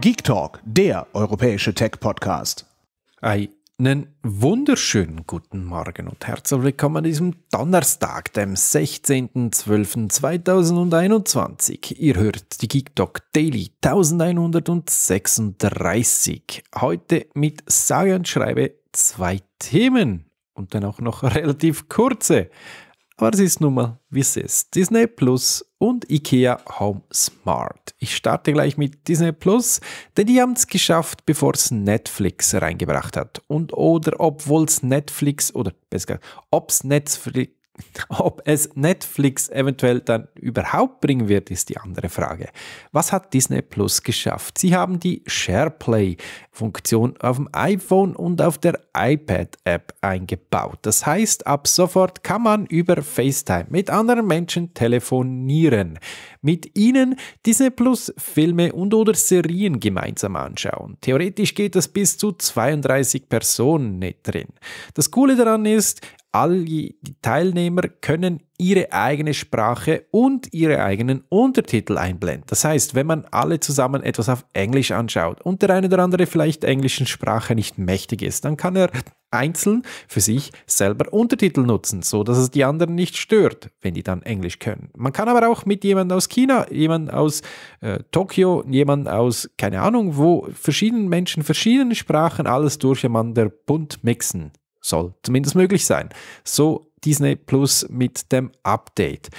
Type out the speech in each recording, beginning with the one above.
Geek Talk, der europäische Tech-Podcast. Einen wunderschönen guten Morgen und herzlich willkommen an diesem Donnerstag, dem 16.12.2021. Ihr hört die Geek Talk Daily 1136. Heute mit sage und schreibe zwei Themen und dann auch noch relativ kurze. Aber das ist nun mal, wie es ist. Disney Plus und IKEA Home Smart. Ich starte gleich mit Disney Plus, denn die haben es geschafft, bevor es Netflix reingebracht hat. Und oder obwohl es Netflix, oder besser gesagt, ob es Netflix Ob es Netflix eventuell dann überhaupt bringen wird, ist die andere Frage. Was hat Disney Plus geschafft? Sie haben die SharePlay-Funktion auf dem iPhone und auf der iPad-App eingebaut. Das heißt, ab sofort kann man über FaceTime mit anderen Menschen telefonieren, mit ihnen Disney Plus Filme und oder Serien gemeinsam anschauen. Theoretisch geht das bis zu 32 Personen nicht drin. Das Coole daran ist, alle die Teilnehmer können ihre eigene Sprache und ihre eigenen Untertitel einblenden. Das heißt, wenn man alle zusammen etwas auf Englisch anschaut und der eine oder andere vielleicht englischen Sprache nicht mächtig ist, dann kann er einzeln für sich selber Untertitel nutzen, so dass es die anderen nicht stört, wenn die dann Englisch können. Man kann aber auch mit jemandem aus China, jemand aus äh, Tokio, jemand aus keine Ahnung wo, verschiedenen Menschen, verschiedene Sprachen alles durcheinander bunt mixen soll zumindest möglich sein. So Disney Plus mit dem Update.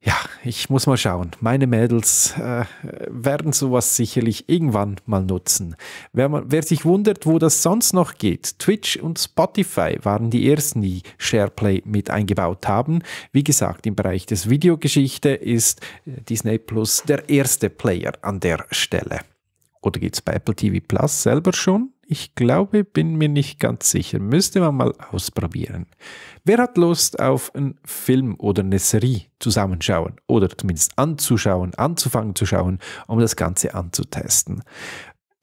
Ja, ich muss mal schauen. Meine Mädels äh, werden sowas sicherlich irgendwann mal nutzen. Wer, wer, sich wundert, wo das sonst noch geht, Twitch und Spotify waren die ersten, die SharePlay mit eingebaut haben. Wie gesagt, im Bereich des Videogeschichte ist äh, Disney Plus der erste Player an der Stelle. Oder gibt es bei Apple TV Plus selber schon? Ich glaube, bin mir nicht ganz sicher. Müsste man mal ausprobieren. Wer hat Lust auf einen Film oder eine Serie zusammenschauen oder zumindest anzuschauen, anzufangen zu schauen, um das Ganze anzutesten?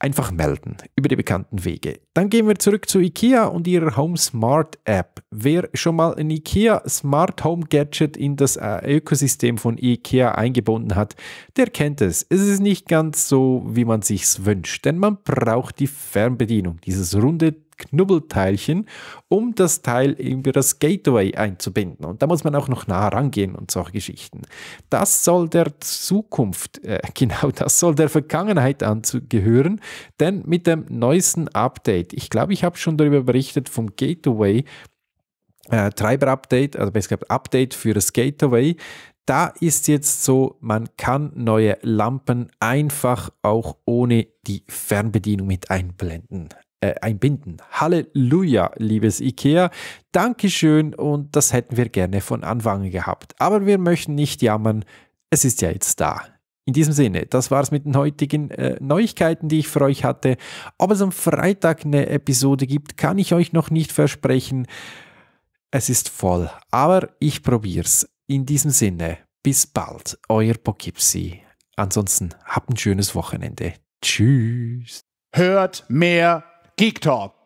Einfach melden über die bekannten Wege. Dann gehen wir zurück zu IKEA und ihrer Home Smart App. Wer schon mal ein IKEA Smart Home Gadget in das äh, Ökosystem von IKEA eingebunden hat, der kennt es. Es ist nicht ganz so, wie man sich's wünscht, denn man braucht die Fernbedienung, dieses runde Knubbelteilchen, um das Teil über das Gateway einzubinden. Und da muss man auch noch nah rangehen und solche Geschichten. Das soll der Zukunft, äh, genau, das soll der Vergangenheit angehören, denn mit dem neuesten Update, ich glaube, ich habe schon darüber berichtet vom Gateway, äh, Treiber-Update, also es gab Update für das Gateway, da ist jetzt so, man kann neue Lampen einfach auch ohne die Fernbedienung mit einblenden äh, einbinden. Halleluja, liebes IKEA. Dankeschön und das hätten wir gerne von Anfang gehabt. Aber wir möchten nicht jammern, es ist ja jetzt da. In diesem Sinne, das war es mit den heutigen äh, Neuigkeiten, die ich für euch hatte. Ob es am Freitag eine Episode gibt, kann ich euch noch nicht versprechen. Es ist voll, aber ich probier's. In diesem Sinne, bis bald, euer Poughkeepsie. Ansonsten habt ein schönes Wochenende. Tschüss. Hört mehr Geek Talk.